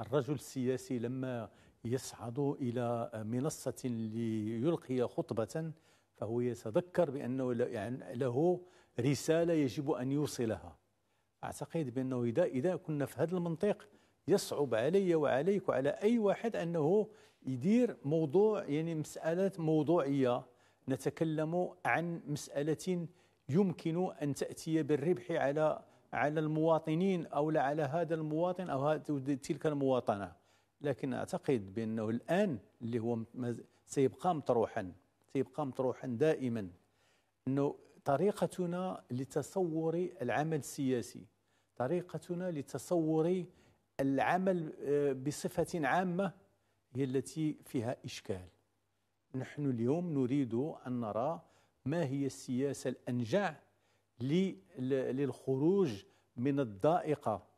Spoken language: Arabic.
الرجل السياسي لما يصعد إلى منصة ليلقي خطبة فهو يتذكر بأنه يعني له رسالة يجب أن يوصلها أعتقد بأنه إذا إذا كنا في هذا المنطق يصعب علي وعليك وعلى أي واحد أنه يدير موضوع يعني مسألة موضوعية نتكلم عن مسألة يمكن أن تأتي بالربح على على المواطنين أو لا على هذا المواطن أو تلك المواطنة لكن أعتقد بأنه الآن اللي هو سيبقى مطروحا سيبقى مطروحا دائما أنه طريقتنا لتصور العمل السياسي طريقتنا لتصور العمل آه، بصفة عامة هي التي فيها إشكال نحن اليوم نريد أن نرى ما هي السياسة الأنجع للخروج من الضائقه